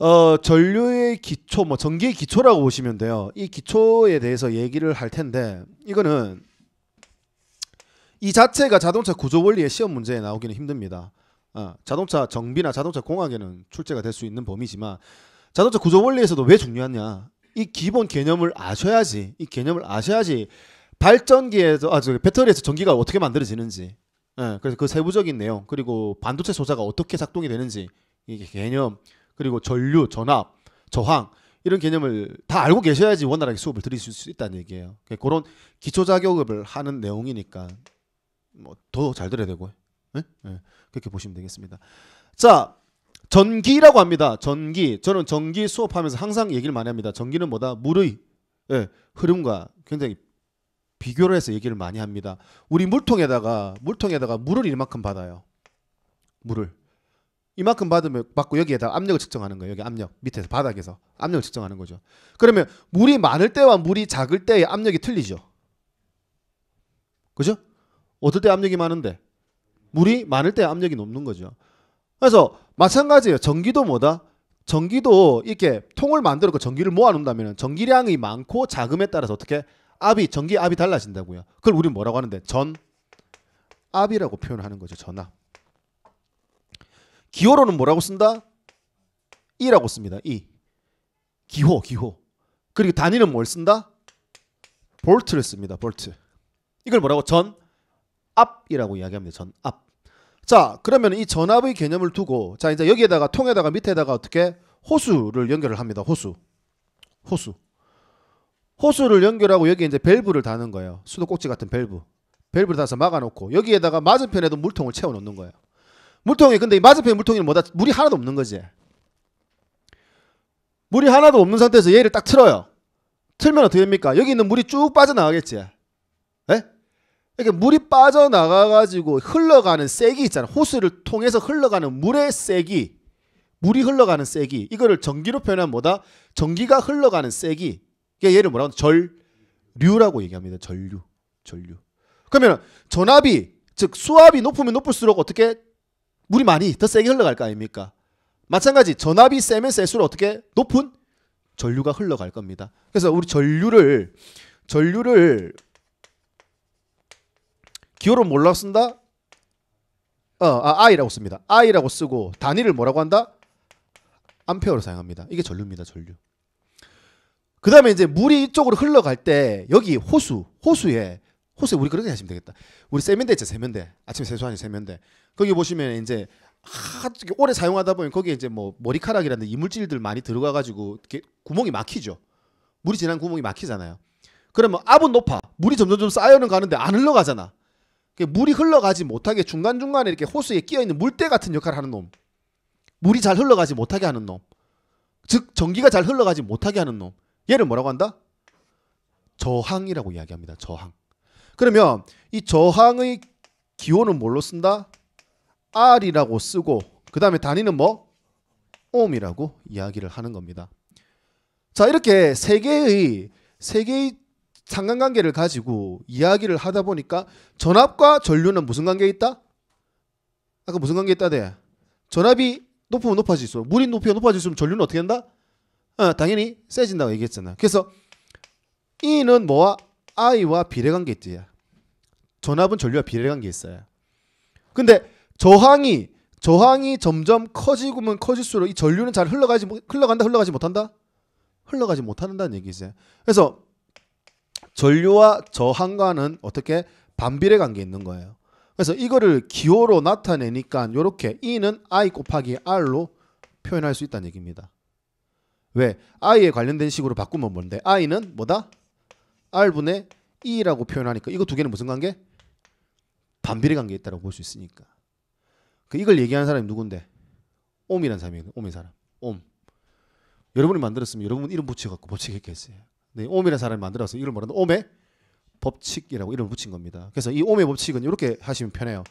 어, 전류의 기초, 뭐 전기의 기초라고 보시면 돼요. 이 기초에 대해서 얘기를 할 텐데 이거는 이 자체가 자동차 구조 원리의 시험 문제에 나오기는 힘듭니다. 어, 자동차 정비나 자동차 공학에는 출제가 될 수 있는 범위지만 자동차 구조 원리에서도 왜 중요하냐? 이 기본 개념을 아셔야지 이 개념을 아셔야지 발전기에서 아 저기 배터리에서 전기가 어떻게 만들어지는지 예, 그래서 그 세부적인 내용 그리고 반도체 소자가 어떻게 작동이 되는지 이게 개념 그리고 전류, 전압, 저항 이런 개념을 다 알고 계셔야지 원활하게 수업을 들을 수 있다는 얘기예요. 그러니까 그런 기초 자격을 하는 내용이니까 뭐더 잘 들어야 되고 네? 예? 네. 예. 그렇게 보시면 되겠습니다. 자, 전기라고 합니다. 전기. 저는 전기 수업하면서 항상 얘기를 많이 합니다. 전기는 뭐다? 물의 네. 흐름과 굉장히 비교를 해서 얘기를 많이 합니다. 우리 물통에다가 물통에다가 물을 이만큼 받아요. 물을 이만큼 받으면 받고 여기에다 압력을 측정하는 거예요. 여기 압력 밑에서 바닥에서 압력을 측정하는 거죠. 그러면 물이 많을 때와 물이 작을 때의 압력이 틀리죠. 그죠? 어떨 때 압력이 많은데 물이 많을 때 압력이 높는 거죠. 그래서 마찬가지예요. 전기도 뭐다? 전기도 이렇게 통을 만들고 전기를 모아놓는다면 전기량이 많고 작음에 따라서 어떻게 압이 전기 압이 달라진다고요. 그걸 우리는 뭐라고 하는데 전 압이라고 표현하는 거죠. 전압. 기호로는 뭐라고 쓴다? 이라고 씁니다. 이. 기호, 기호. 그리고 단위는 뭘 쓴다? 볼트를 씁니다. 볼트. 이걸 뭐라고 전압이라고 이야기합니다. 전압. 자, 그러면 이 전압의 개념을 두고 자, 이제 여기에다가 통에다가 밑에다가 어떻게 호수를 연결을 합니다. 호수. 호수. 호수를 연결하고 여기 에 이제 밸브를 다는 거예요. 수도꼭지 같은 밸브. 밸브를 다서 막아 놓고 여기에다가 맞은편에도 물통을 채워 놓는 거예요. 물통에 근데 이 맞은편 물통에는 뭐다 물이 하나도 없는 거지. 물이 하나도 없는 상태에서 얘를 딱 틀어요. 틀면 어떻게 됩니까? 여기 있는 물이 쭉 빠져나가겠지. 에? 예? 이렇게 물이 빠져나가가지고 흘러가는 세기 있잖아. 호스를 통해서 흘러가는 물의 세기. 물이 흘러가는 세기. 이거를 전기로 표현하면 뭐다? 전기가 흘러가는 세기. 그러니까 얘를 뭐라고? 절류라고 얘기합니다. 전류. 전류. 그러면 전압이, 즉 수압이 높으면 높을수록 어떻게 물이 많이 더 세게 흘러갈 거 아닙니까? 마찬가지 전압이 세면 셀수록 어떻게 높은 전류가 흘러갈 겁니다. 그래서 우리 전류를 전류를 기호로 몰라 쓴다? 어, 아, I라고 씁니다. I라고 쓰고 단위를 뭐라고 한다? 암페어로 사용합니다. 이게 전류입니다. 전류. 그 다음에 이제 물이 이쪽으로 흘러갈 때 여기 호수, 호수에 호수에 우리 그렇게 하시면 되겠다. 우리 세면대 있죠 세면대. 아침에 세수하는 세면대. 거기 보시면 이제 하, 오래 사용하다 보면 거기에 이제 뭐 머리카락이라든 지 이물질들 많이 들어가 가지고 구멍이 막히죠. 물이 지난 구멍이 막히잖아요. 그러면 압은 높아. 물이 점점점 쌓여는 가는데 안 흘러가잖아. 물이 흘러가지 못하게 중간중간에 이렇게 호수에 끼어 있는 물때 같은 역할을 하는 놈. 물이 잘 흘러가지 못하게 하는 놈. 즉 전기가 잘 흘러가지 못하게 하는 놈. 얘를 뭐라고 한다? 저항이라고 이야기합니다. 저항. 그러면 이 저항의 기호는 뭘로 쓴다? R이라고 쓰고 그 다음에 단위는 뭐? 옴이라고 이야기를 하는 겁니다. 자 이렇게 세 개의 세 개의 상관관계를 가지고 이야기를 하다 보니까 전압과 전류는 무슨 관계 있다? 아까 무슨 관계 있다대? 전압이 높으면 높아질수록 물이 높이가 높아질수록 전류는 어떻게 된다? 어, 당연히 세진다고 얘기했잖아. 그래서 E는 뭐와 I와 비례관계 있지. 전압은 전류와 비례관계 있어요. 근데 저항이 저항이 점점 커지고면 커질수록 이 전류는 잘 흘러가지 흘러간다 흘러가지 못한다 흘러가지 못한다는 얘기지. 그래서 전류와 저항과는 어떻게 반비례 관계 있는 거예요. 그래서 이거를 기호로 나타내니까 이렇게 E는 I 곱하기 R로 표현할 수 있다는 얘기입니다. 왜? I에 관련된 식으로 바꾸면 뭔데? I는 뭐다? R분의 E라고 표현하니까 이거 두 개는 무슨 관계? 반비례 관계 있다고 볼 수 있으니까. 그 이걸 얘기하는 사람이 누군데? 옴이라는 사람이에요. 옴의 사람. 옴. 여러분이 만들었으면 여러분 이름 붙여갖고 법칙겠겠어요 네, 옴이라는 사람이 만들어서 이걸 말하는 옴의 법칙이라고 이름을 붙인 겁니다. 그래서 이 옴의 법칙은 이렇게 하시면 편해요.